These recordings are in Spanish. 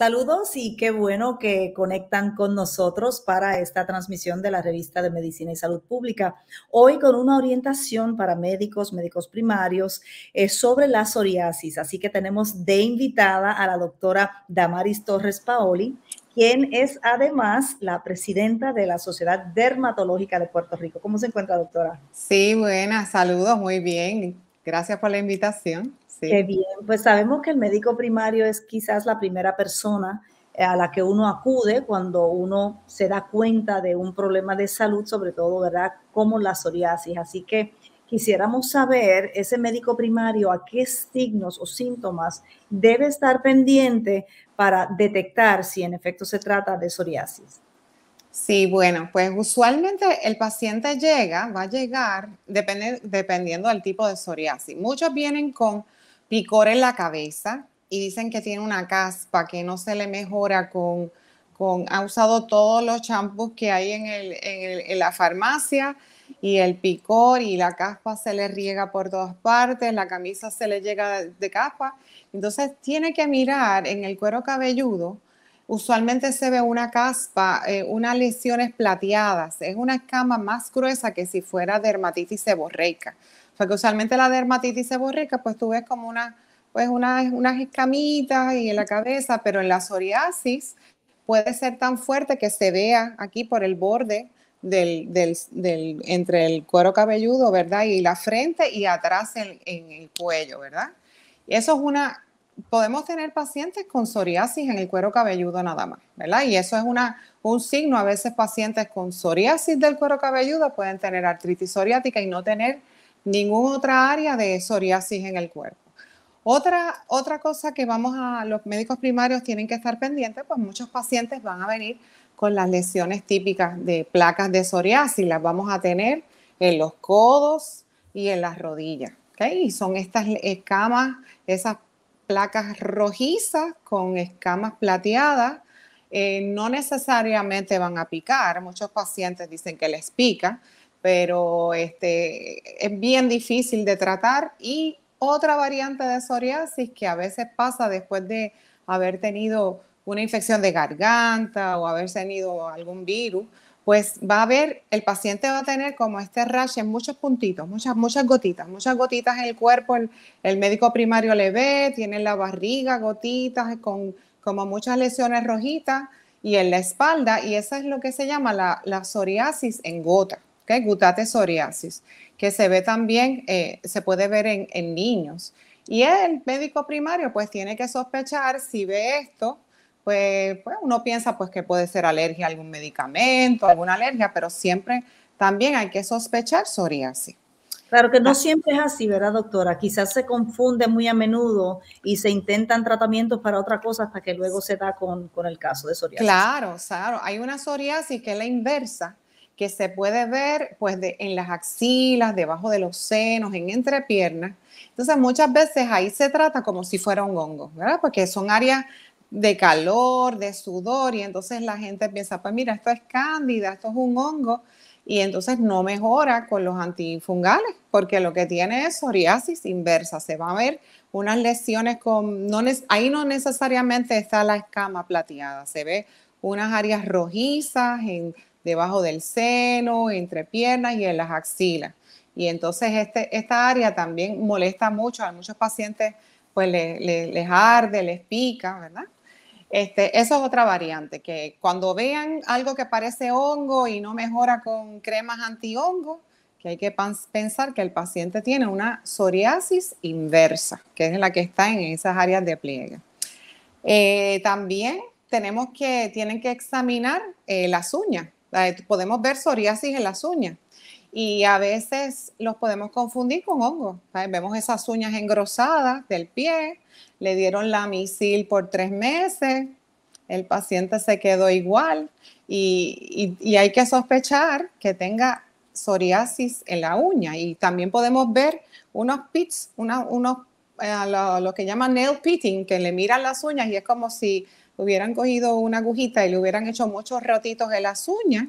Saludos y qué bueno que conectan con nosotros para esta transmisión de la revista de Medicina y Salud Pública. Hoy con una orientación para médicos, médicos primarios eh, sobre la psoriasis. Así que tenemos de invitada a la doctora Damaris Torres Paoli, quien es además la presidenta de la Sociedad Dermatológica de Puerto Rico. ¿Cómo se encuentra, doctora? Sí, buenas, saludos, muy bien. Gracias por la invitación. Qué bien, pues sabemos que el médico primario es quizás la primera persona eh, a la que uno acude cuando uno se da cuenta de un problema de salud, sobre todo, ¿verdad? Como la psoriasis. Así que quisiéramos saber, ese médico primario, a qué signos o síntomas debe estar pendiente para detectar si en efecto se trata de psoriasis. Sí, bueno, pues usualmente el paciente llega, va a llegar, dependiendo del tipo de psoriasis. Muchos vienen con picor en la cabeza y dicen que tiene una caspa que no se le mejora con, con ha usado todos los champús que hay en, el, la farmacia y el picor y la caspa se le riega por todas partes, la camisa se le llega de caspa. Entonces tiene que mirar en el cuero cabelludo usualmente se ve una caspa, eh, unas lesiones plateadas. Es una escama más gruesa que si fuera dermatitis seborreica. Porque usualmente la dermatitis seborreica, pues tú ves como una, pues unas escamitas y en la cabeza, pero en la psoriasis puede ser tan fuerte que se vea aquí por el borde entre el cuero cabelludo, ¿verdad? Y la frente y atrás en, en el cuello, ¿verdad? Y eso es una podemos tener pacientes con psoriasis en el cuero cabelludo nada más, ¿verdad? Y eso es una, un signo, a veces pacientes con psoriasis del cuero cabelludo pueden tener artritis psoriática y no tener ninguna otra área de psoriasis en el cuerpo. Otra, otra cosa que vamos a, los médicos primarios tienen que estar pendientes, pues muchos pacientes van a venir con las lesiones típicas de placas de psoriasis, las vamos a tener en los codos y en las rodillas, ¿ok? Y son estas escamas, esas placas rojizas con escamas plateadas. Eh, no necesariamente van a picar, muchos pacientes dicen que les pica, pero este, es bien difícil de tratar. Y otra variante de psoriasis que a veces pasa después de haber tenido una infección de garganta o haber tenido algún virus pues va a ver, el paciente va a tener como este rash en muchos puntitos, muchas, muchas gotitas, muchas gotitas en el cuerpo, el, médico primario le ve, tiene la barriga gotitas con como muchas lesiones rojitas y en la espalda, y esa es lo que se llama la, la psoriasis en gota, ¿okay? gutate psoriasis, que se ve también, eh, se puede ver en niños. Y el médico primario pues tiene que sospechar si ve esto, pues, pues uno piensa pues que puede ser alergia a algún medicamento, alguna alergia, pero siempre también hay que sospechar psoriasis. Claro que no ah. siempre es así, ¿verdad, doctora? Quizás se confunde muy a menudo y se intentan tratamientos para otra cosa hasta que luego se da con, el caso de psoriasis. Claro, claro. Hay una psoriasis que es la inversa, que se puede ver pues en las axilas, debajo de los senos, en entrepiernas. Entonces muchas veces ahí se trata como si fuera un hongo, ¿verdad? Porque son áreas de calor, de sudor, y entonces la gente piensa, pues mira, esto es cándida, esto es un hongo, y entonces no mejora con los antifungales, porque lo que tiene es psoriasis inversa, se va a ver unas lesiones con, no, ahí no necesariamente está la escama plateada, se ve unas áreas rojizas en, debajo del seno, entre piernas y en las axilas. Y entonces este, esta área también molesta mucho, a muchos pacientes pues les arde, les pica, ¿verdad? Esa este, es otra variante, que cuando vean algo que parece hongo y no mejora con cremas antihongo, que hay que pensar que el paciente tiene una psoriasis inversa, que es la que está en esas áreas de pliegue. Eh, también tenemos que, tienen que examinar eh, las uñas. Eh, podemos ver psoriasis en las uñas y a veces los podemos confundir con hongos. Vemos esas uñas engrosadas del pie, le dieron la misil por tres meses, el paciente se quedó igual y, hay que sospechar que tenga psoriasis en la uña y también podemos ver unos pits, eh, lo, que llaman nail pitting, que le miran las uñas y es como si hubieran cogido una agujita y le hubieran hecho muchos rotitos en las uñas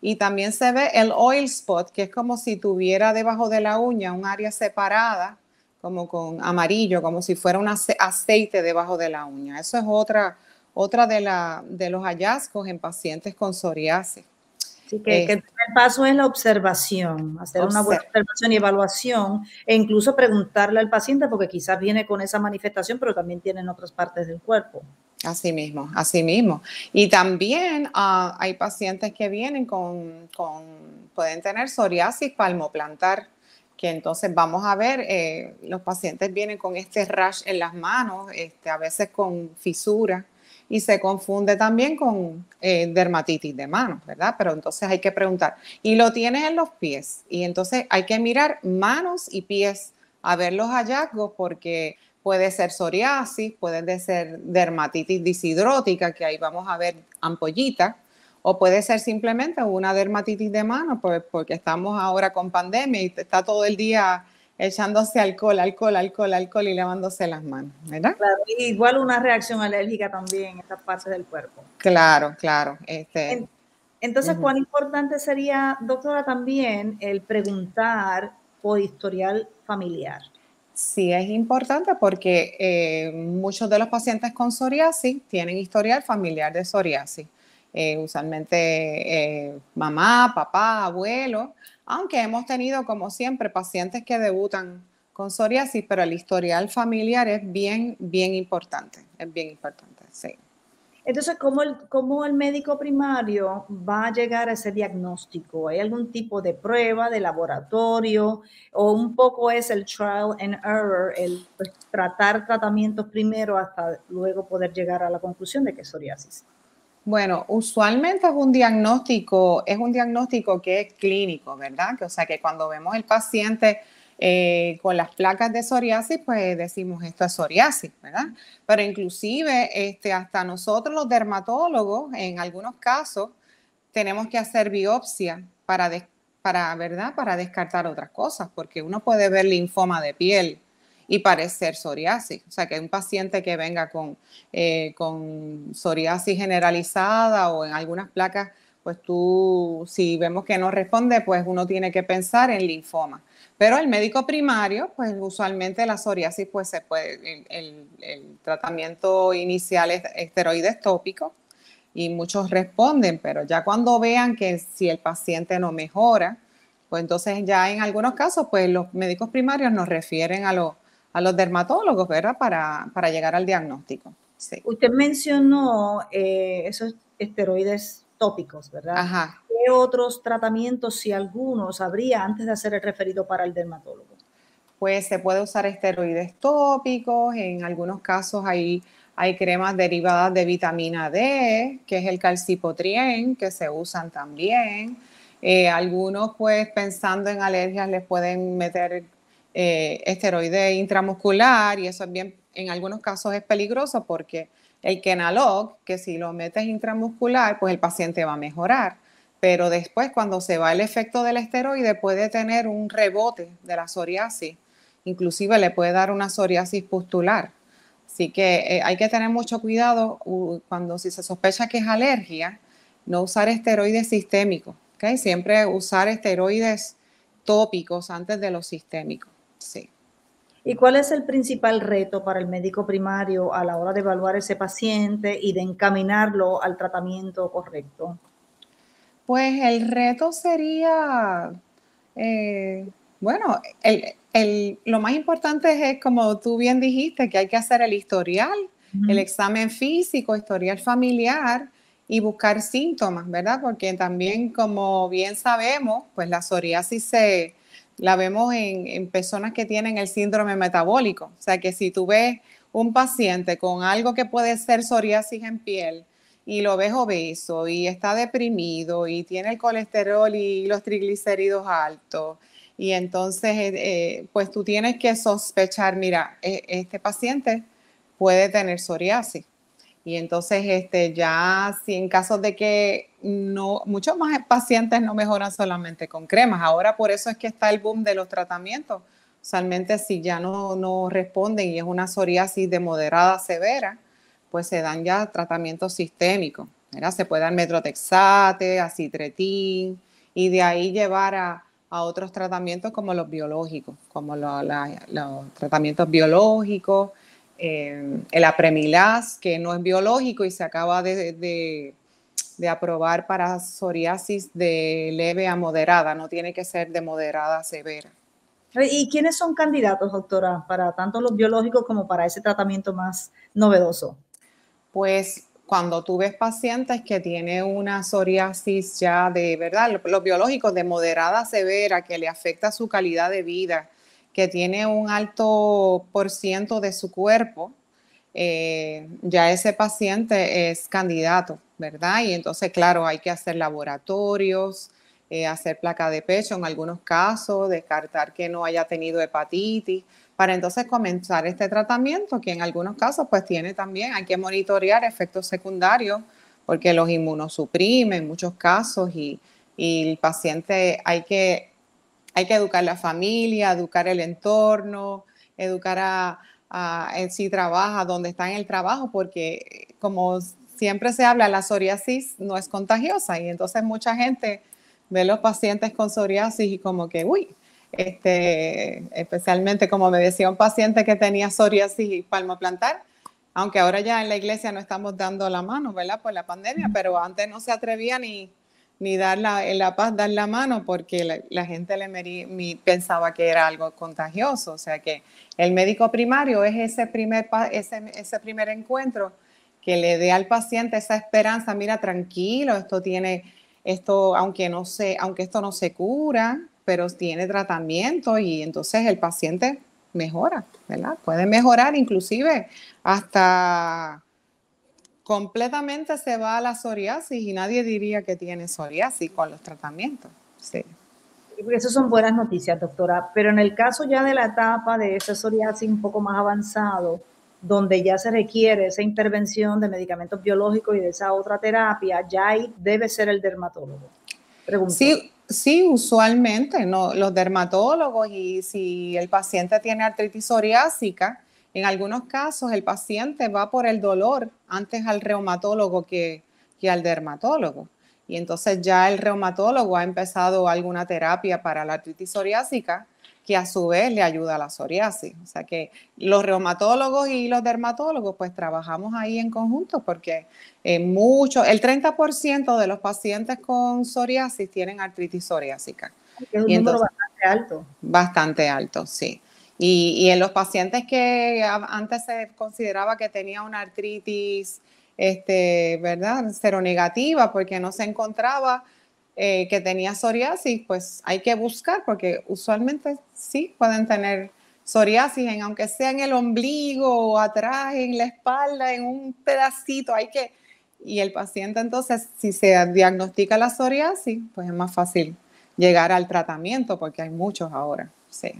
y también se ve el oil spot, que es como si tuviera debajo de la uña un área separada, como con amarillo, como si fuera un aceite debajo de la uña. Eso es otra, otra de, de los hallazgos en pacientes con psoriasis. Así que, el este paso es la observación, hacer una buena observación y evaluación e incluso preguntarle al paciente porque quizás viene con esa manifestación, pero también tiene en otras partes del cuerpo. Así mismo, así mismo. Y también ah, hay pacientes que vienen con, pueden tener psoriasis palmoplantar, que entonces vamos a ver, eh, los pacientes vienen con este rash en las manos, este, a veces con fisuras, y se confunde también con eh, dermatitis de manos, ¿verdad? Pero entonces hay que preguntar, ¿y lo tienes en los pies? Y entonces hay que mirar manos y pies a ver los hallazgos porque puede ser psoriasis, puede ser dermatitis disidrótica, que ahí vamos a ver ampollitas, o puede ser simplemente una dermatitis de mano, pues, porque estamos ahora con pandemia y está todo el día echándose alcohol, alcohol, alcohol, alcohol y lavándose las manos, ¿verdad? Claro, igual una reacción alérgica también en estas partes del cuerpo. Claro, claro. Este, entonces, ¿cuán importante sería, doctora, también el preguntar por historial familiar? sí es importante porque eh, muchos de los pacientes con psoriasis tienen historial familiar de psoriasis. Eh, usualmente eh, mamá, papá, abuelo, aunque hemos tenido, como siempre, pacientes que debutan con psoriasis, pero el historial familiar es bien, bien importante, es bien importante, sí. Entonces, ¿cómo el, médico primario va a llegar a ese diagnóstico? ¿Hay algún tipo de prueba de laboratorio? ¿O un poco es el trial and error, el pues, tratar tratamientos primero hasta luego poder llegar a la conclusión de que es psoriasis? Bueno, usualmente es un diagnóstico, es un diagnóstico que es clínico, ¿verdad? Que, o sea, que cuando vemos el paciente eh, con las placas de psoriasis, pues decimos esto es psoriasis, ¿verdad? Pero inclusive este, hasta nosotros los dermatólogos, en algunos casos, tenemos que hacer biopsia para, ¿verdad? para descartar otras cosas, porque uno puede ver linfoma de piel y parecer psoriasis. O sea, que un paciente que venga con eh, psoriasis generalizada o en algunas placas, pues tú, si vemos que no responde, pues uno tiene que pensar en linfoma. Pero el médico primario, pues usualmente la psoriasis, pues se puede, el, tratamiento inicial es esteroides tópicos y muchos responden, pero ya cuando vean que si el paciente no mejora, pues entonces ya en algunos casos, pues los médicos primarios nos refieren a los, a los dermatólogos, ¿verdad? Para, llegar al diagnóstico. Sí. Usted mencionó eh, esos esteroides tópicos, ¿verdad? Ajá. ¿Qué otros tratamientos, si algunos, habría antes de hacer el referido para el dermatólogo? Pues se puede usar esteroides tópicos, en algunos casos hay, hay cremas derivadas de vitamina D, que es el calcipotrien, que se usan también. Eh, algunos, pues pensando en alergias, les pueden meter eh, esteroide intramuscular y eso bien, en algunos casos es peligroso porque el Kenalog, que si lo metes intramuscular, pues el paciente va a mejorar pero después cuando se va el efecto del esteroide puede tener un rebote de la psoriasis, inclusive le puede dar una psoriasis pustular. Así que eh, hay que tener mucho cuidado cuando si se sospecha que es alergia, no usar esteroides sistémicos, siempre usar esteroides tópicos antes de los sistémicos. ¿Y cuál es el principal reto para el médico primario a la hora de evaluar ese paciente y de encaminarlo al tratamiento correcto? Pues el reto sería, eh, bueno, lo más importante es, como tú bien dijiste, que hay que hacer el historial, el examen físico, historial familiar y buscar síntomas, ¿verdad? Porque también, como bien sabemos, pues la psoriasis se, la vemos en, en, personas que tienen el síndrome metabólico. O sea que si tú ves un paciente con algo que puede ser psoriasis en piel, y lo ves obeso y está deprimido y tiene el colesterol y los triglicéridos altos. Y entonces, eh, eh, pues tú tienes que sospechar, mira, e, este paciente puede tener psoriasis. Y entonces, este, ya si en casos de que no, muchos más pacientes no mejoran solamente con cremas. Ahora por eso es que está el boom de los tratamientos. Usualmente si ya no, no responden y es una psoriasis de moderada severa, pues se dan ya tratamientos sistémicos. Se puede dar metrotexate, acitretín, y de ahí llevar a, otros tratamientos como los biológicos, como los tratamientos biológicos, eh, el apremilaz, que no es biológico y se acaba de, de, aprobar para psoriasis de leve a moderada, no tiene que ser de moderada a severa. ¿Y quiénes son candidatos, doctora, para tanto los biológicos como para ese tratamiento más novedoso? pues cuando tú ves pacientes que tienen una psoriasis ya de, ¿verdad? Los biológicos de moderada a severa, que le afecta su calidad de vida, que tiene un alto por ciento de su cuerpo, eh, ya ese paciente es candidato, ¿verdad? Y entonces, claro, hay que hacer laboratorios, eh, hacer placa de pecho en algunos casos, descartar que no haya tenido hepatitis para entonces comenzar este tratamiento, que en algunos casos pues tiene también, hay que monitorear efectos secundarios, porque los inmunosuprimen en muchos casos y, el paciente hay que, hay que educar la familia, educar el entorno, educar a, si trabaja, dónde está en el trabajo, porque como siempre se habla, la psoriasis no es contagiosa y entonces mucha gente ve los pacientes con psoriasis y como que, uy, este, especialmente como me decía un paciente que tenía psoriasis y plantar aunque ahora ya en la iglesia no estamos dando la mano, ¿verdad? Por la pandemia, pero antes no se atrevía ni, ni dar la, en la paz, dar la mano, porque la, gente le pensaba que era algo contagioso. O sea que el médico primario es ese primer, ese, primer encuentro que le dé al paciente esa esperanza, mira, tranquilo, esto tiene, esto, aunque no se, aunque esto no se cura, pero tiene tratamiento y entonces el paciente mejora, ¿verdad? Puede mejorar inclusive hasta completamente se va a la psoriasis y nadie diría que tiene psoriasis con los tratamientos. Sí. Esas son buenas noticias, doctora, pero en el caso ya de la etapa de esa psoriasis un poco más avanzado, donde ya se requiere esa intervención de medicamentos biológicos y de esa otra terapia, ya ahí debe ser el dermatólogo. Sí, Sí, usualmente, ¿no? los dermatólogos y si el paciente tiene artritis psoriásica, en algunos casos el paciente va por el dolor antes al reumatólogo que, que al dermatólogo. Y entonces ya el reumatólogo ha empezado alguna terapia para la artritis psoriásica que a su vez le ayuda a la psoriasis. O sea que los reumatólogos y los dermatólogos pues trabajamos ahí en conjunto porque eh, mucho, el 30% de los pacientes con psoriasis tienen artritis psoriásica. Es un número bastante alto. Bastante alto, sí. Y, en los pacientes que antes se consideraba que tenía una artritis, este, ¿verdad? Seronegativa porque no se encontraba eh, que tenía psoriasis, pues hay que buscar porque usualmente sí pueden tener psoriasis, en, aunque sea en el ombligo o atrás, en la espalda, en un pedacito, hay que... Y el paciente entonces, si se diagnostica la psoriasis, pues es más fácil llegar al tratamiento porque hay muchos ahora. Sí.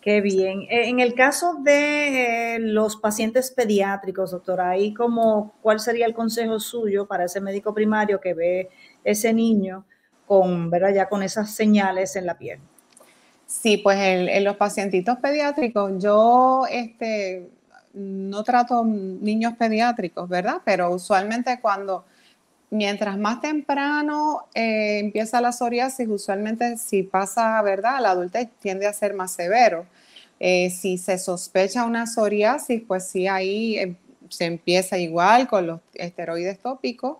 Qué bien. Eh, en el caso de eh, los pacientes pediátricos, doctor ahí como, ¿cuál sería el consejo suyo para ese médico primario que ve ese niño con, ¿verdad? Ya con esas señales en la piel. Sí, pues en, los pacientitos pediátricos, yo este, no trato niños pediátricos, ¿verdad? Pero usualmente cuando, mientras más temprano eh, empieza la psoriasis, usualmente si pasa, ¿verdad? La adultez tiende a ser más severo. Eh, si se sospecha una psoriasis, pues sí, ahí eh, se empieza igual con los esteroides tópicos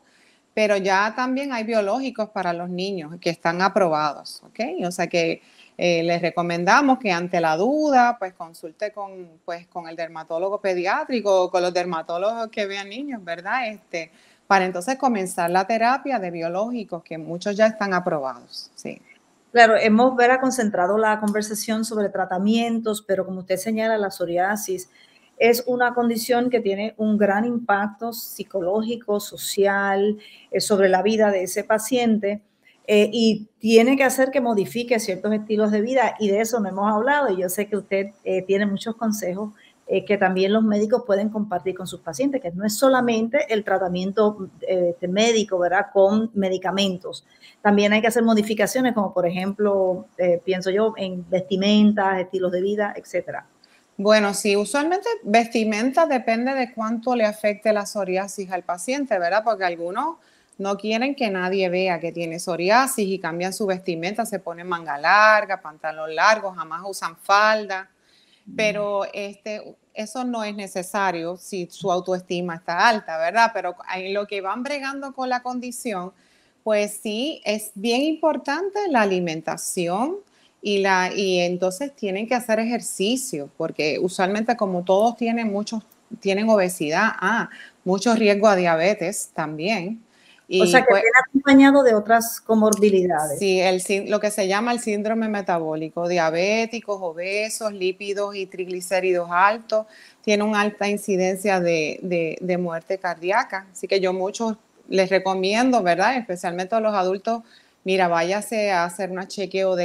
pero ya también hay biológicos para los niños que están aprobados, ¿ok? O sea que eh, les recomendamos que ante la duda, pues consulte con, pues, con el dermatólogo pediátrico o con los dermatólogos que vean niños, ¿verdad? Este, para entonces comenzar la terapia de biológicos, que muchos ya están aprobados, sí. Claro, hemos concentrado la conversación sobre tratamientos, pero como usted señala, la psoriasis es una condición que tiene un gran impacto psicológico, social, eh, sobre la vida de ese paciente. Eh, y tiene que hacer que modifique ciertos estilos de vida y de eso no hemos hablado y yo sé que usted eh, tiene muchos consejos que también los médicos pueden compartir con sus pacientes, que no es solamente el tratamiento médico, ¿verdad? Con medicamentos. También hay que hacer modificaciones como por ejemplo, pienso yo, en vestimentas, estilos de vida, etcétera. Bueno, sí, usualmente vestimenta depende de cuánto le afecte la psoriasis al paciente, ¿verdad? Porque algunos no quieren que nadie vea que tiene psoriasis y cambian su vestimenta, se ponen manga larga, pantalón largo, jamás usan falda, pero este, eso no es necesario si su autoestima está alta, ¿verdad? Pero en lo que van bregando con la condición, pues sí, es bien importante la alimentación, y, la, y entonces tienen que hacer ejercicio, porque usualmente como todos tienen muchos, tienen obesidad, ah, mucho riesgo a diabetes también. Y o sea que pues viene acompañado de otras comorbilidades. Sí, el, lo que se llama el síndrome metabólico, diabéticos, obesos, lípidos y triglicéridos altos, tiene una alta incidencia de, de, de muerte cardíaca. Así que yo muchos les recomiendo, ¿verdad? Especialmente a los adultos mira, váyase a hacer un chequeo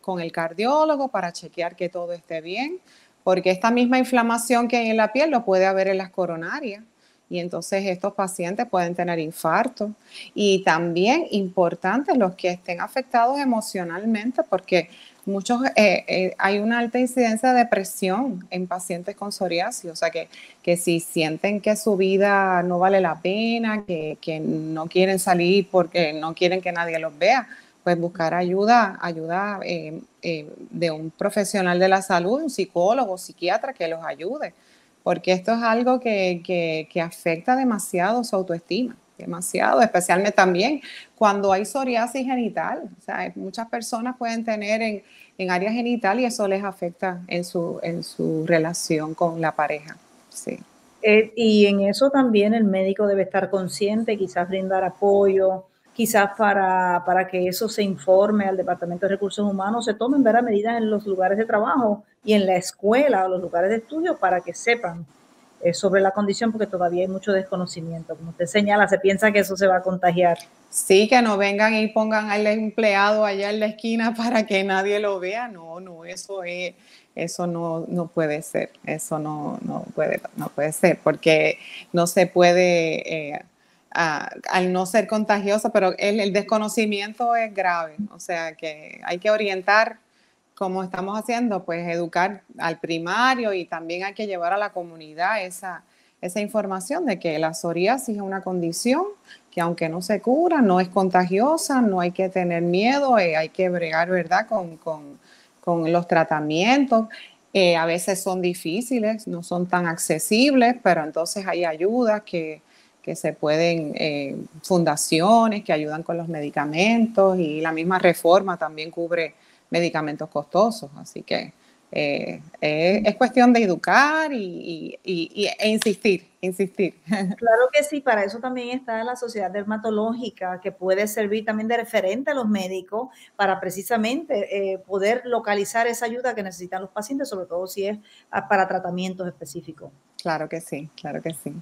con el cardiólogo para chequear que todo esté bien, porque esta misma inflamación que hay en la piel lo puede haber en las coronarias. Y entonces estos pacientes pueden tener infarto. Y también importante, los que estén afectados emocionalmente, porque muchos, eh, eh, hay una alta incidencia de depresión en pacientes con psoriasis, o sea que, que si sienten que su vida no vale la pena, que, no quieren salir porque no quieren que nadie los vea, pues buscar ayuda, ayuda eh, de un profesional de la salud, un psicólogo, psiquiatra que los ayude, porque esto es algo que, que afecta demasiado su autoestima demasiado, especialmente también cuando hay psoriasis genital. O sea, muchas personas pueden tener en, en área genital y eso les afecta en su, en su relación con la pareja. Eh, y en eso también el médico debe estar consciente, quizás brindar apoyo, quizás para, para, que eso se informe al Departamento de Recursos Humanos, se tomen veras medidas en los lugares de trabajo y en la escuela o los lugares de estudio para que sepan sobre la condición porque todavía hay mucho desconocimiento. Como usted señala, se piensa que eso se va a contagiar. Sí, que no vengan y pongan al empleado allá en la esquina para que nadie lo vea. No, no, eso es, eso no, no puede ser. Eso no, no, puede, no puede ser porque no se puede... Eh, al no ser contagiosa, pero el desconocimiento es grave, o sea que hay que orientar como estamos haciendo, pues educar al primario y también hay que llevar a la comunidad esa, esa información de que la psoriasis es una condición que aunque no se cura, no es contagiosa, no hay que tener miedo, eh, hay que bregar, ¿verdad?, con, los tratamientos. Eh, a veces son difíciles, no son tan accesibles, pero entonces hay ayudas que, se pueden, eh, fundaciones que ayudan con los medicamentos y la misma reforma también cubre medicamentos costosos. Así que eh, eh, es cuestión de educar y, e insistir, insistir. Claro que sí, para eso también está la sociedad dermatológica, que puede servir también de referente a los médicos para precisamente eh, poder localizar esa ayuda que necesitan los pacientes, sobre todo si es para tratamientos específicos. Claro que sí, claro que sí.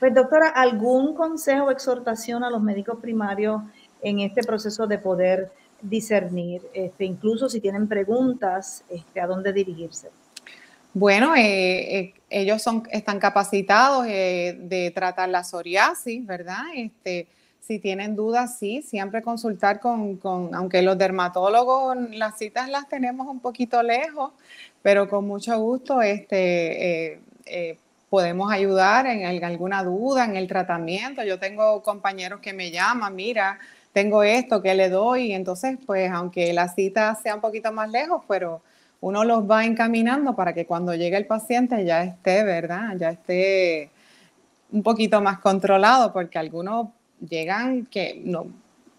Pues doctora, ¿algún consejo o exhortación a los médicos primarios en este proceso de poder discernir, este, incluso si tienen preguntas, este, a dónde dirigirse. Bueno, eh, eh, ellos son, están capacitados eh, de tratar la psoriasis, ¿verdad? Este, si tienen dudas, sí, siempre consultar con, aunque los dermatólogos, las citas las tenemos un poquito lejos, pero con mucho gusto este, podemos ayudar en alguna duda, en el tratamiento. Yo tengo compañeros que me llaman, mira, tengo esto, que le doy? Y entonces, pues, aunque la cita sea un poquito más lejos, pero uno los va encaminando para que cuando llegue el paciente ya esté, ¿verdad? Ya esté un poquito más controlado, porque algunos llegan que no,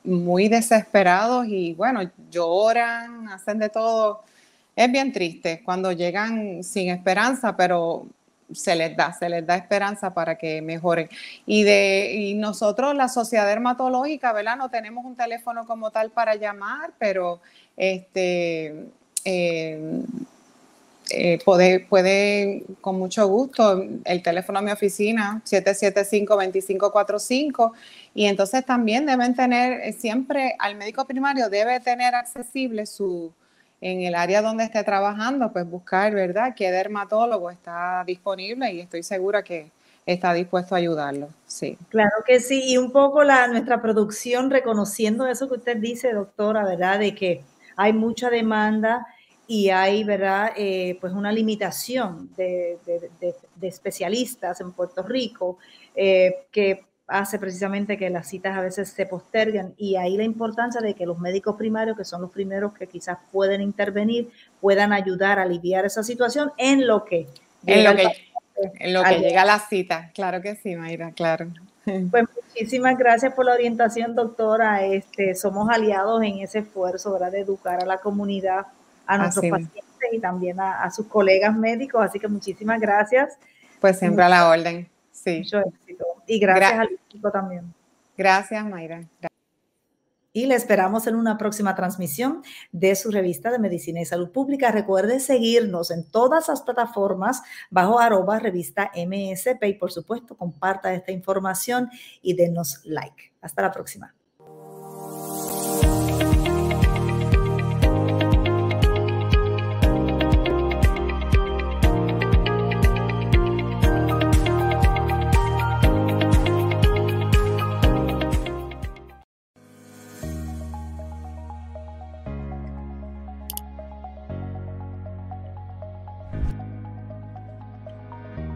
muy desesperados y bueno, lloran, hacen de todo. Es bien triste cuando llegan sin esperanza, pero se les da, se les da esperanza para que mejoren. Y de y nosotros, la sociedad dermatológica, ¿verdad? No tenemos un teléfono como tal para llamar, pero este eh, eh, puede, con mucho gusto, el teléfono a mi oficina, 775-2545, y entonces también deben tener, eh, siempre al médico primario debe tener accesible su, en el área donde esté trabajando, pues buscar, ¿verdad?, qué dermatólogo está disponible y estoy segura que está dispuesto a ayudarlo. Sí. Claro que sí, y un poco la, nuestra producción reconociendo eso que usted dice, doctora, ¿verdad?, de que hay mucha demanda y hay, ¿verdad?, eh, pues una limitación de, especialistas en Puerto Rico eh, que hace precisamente que las citas a veces se posterguen y ahí la importancia de que los médicos primarios, que son los primeros que quizás pueden intervenir, puedan ayudar a aliviar esa situación en lo que... En lo que, en lo que llega la cita, claro que sí, Mayra, claro. Pues muchísimas gracias por la orientación, doctora. Este, somos aliados en ese esfuerzo de educar a la comunidad, a nuestros pacientes y también a, sus colegas médicos. Así que muchísimas gracias. Pues siempre a la orden. Sí. Mucho éxito. Y gracias al equipo también. Gracias, Mayra. Y le esperamos en una próxima transmisión de su revista de Medicina y Salud Pública. Recuerde seguirnos en todas las plataformas bajo arroba revista MSP y por supuesto comparta esta información y denos like. Hasta la próxima.